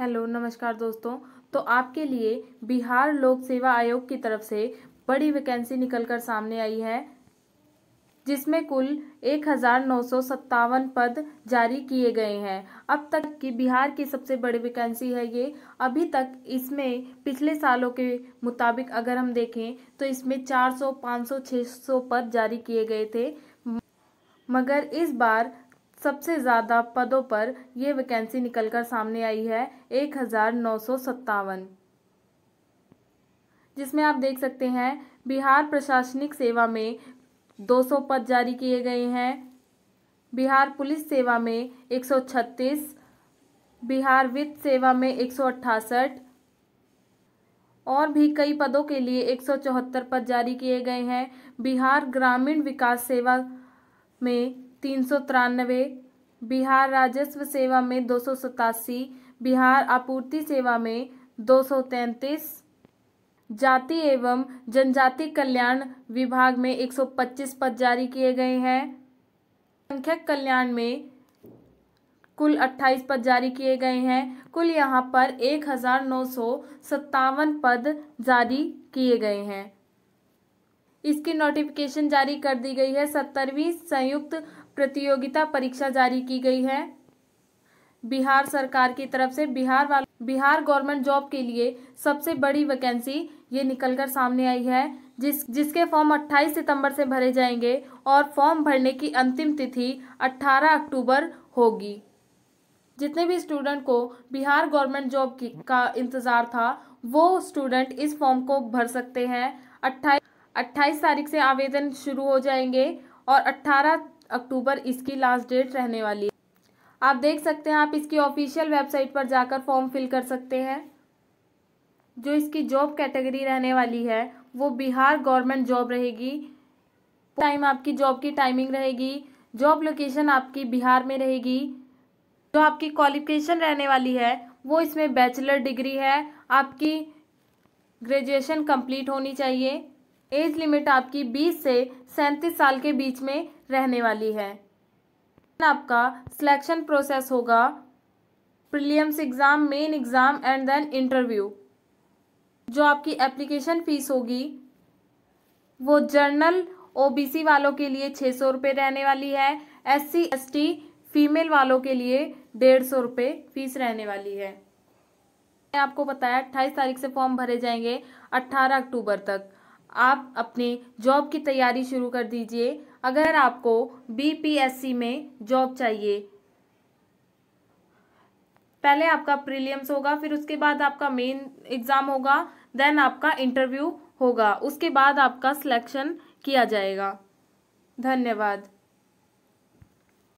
hello नमस्कार दोस्तों तो आपके लिए बिहार लोक सेवा आयोग की तरफ से बड़ी वैकेंसी निकलकर सामने आई है जिसमें कुल एक पद जारी किए गए हैं अब तक की बिहार की सबसे बड़ी वैकेंसी है ये अभी तक इसमें पिछले सालों के मुताबिक अगर हम देखें तो इसमें 400, 500, 600 पद जारी किए गए थे मगर इस बार सबसे ज़्यादा पदों पर ये वैकेंसी निकलकर सामने आई है एक हज़ार नौ सौ सत्तावन जिसमें आप देख सकते हैं बिहार प्रशासनिक सेवा में दो सौ पद जारी किए गए हैं बिहार पुलिस सेवा में एक सौ छत्तीस बिहार वित्त सेवा में एक सौ अट्ठासठ और भी कई पदों के लिए एक सौ चौहत्तर पद जारी किए गए हैं बिहार ग्रामीण विकास सेवा में तीन सौ तिरानवे बिहार राजस्व सेवा में दो सौ सतासी बिहार आपूर्ति सेवा में दो सौ तैंतीस जाति एवं जनजाति कल्याण विभाग में 125 पद जारी किए गए हैं संख्यक कल्याण में कुल 28 पद जारी किए गए हैं कुल यहाँ पर एक पद जारी किए गए हैं इसकी नोटिफिकेशन जारी कर दी गई है सत्तरवीं संयुक्त प्रतियोगिता परीक्षा जारी की गई है बिहार सरकार की तरफ से बिहार वाल बिहार गवर्नमेंट जॉब के लिए सबसे बड़ी वैकेंसी ये निकलकर सामने आई है जिस जिसके फॉर्म 28 सितंबर से भरे जाएंगे और फॉर्म भरने की अंतिम तिथि 18 अक्टूबर होगी जितने भी स्टूडेंट को बिहार गवर्नमेंट जॉब की का इंतज़ार था वो स्टूडेंट इस फॉर्म को भर सकते हैं अट्ठाईस 28 तारीख से आवेदन शुरू हो जाएंगे और 18 अक्टूबर इसकी लास्ट डेट रहने वाली है आप देख सकते हैं आप इसकी ऑफिशियल वेबसाइट पर जाकर फॉर्म फिल कर सकते हैं जो इसकी जॉब कैटेगरी रहने वाली है वो बिहार गवर्नमेंट जॉब रहेगी टाइम आपकी जॉब की टाइमिंग रहेगी जॉब लोकेशन आपकी बिहार में रहेगी जो आपकी क्वालिफिकेशन रहने वाली है वो इसमें बैचलर डिग्री है आपकी ग्रेजुएशन कंप्लीट होनी चाहिए एज लिमिट आपकी 20 से 37 साल के बीच में रहने वाली है आपका सिलेक्शन प्रोसेस होगा prelims exam main exam and then interview जो आपकी एप्लीकेशन फ़ीस होगी वो जर्नल ओबीसी वालों के लिए छः सौ रुपये रहने वाली है एससी एसटी फीमेल वालों के लिए डेढ़ सौ रुपये फीस रहने वाली है मैं आपको बताया अट्ठाईस तारीख से फॉर्म भरे जाएंगे अट्ठारह अक्टूबर तक आप अपने जॉब की तैयारी शुरू कर दीजिए अगर आपको बीपीएससी में जॉब चाहिए पहले आपका प्रीलियम्स होगा फिर उसके बाद आपका मेन एग्ज़ाम होगा देन आपका इंटरव्यू होगा उसके बाद आपका सिलेक्शन किया जाएगा धन्यवाद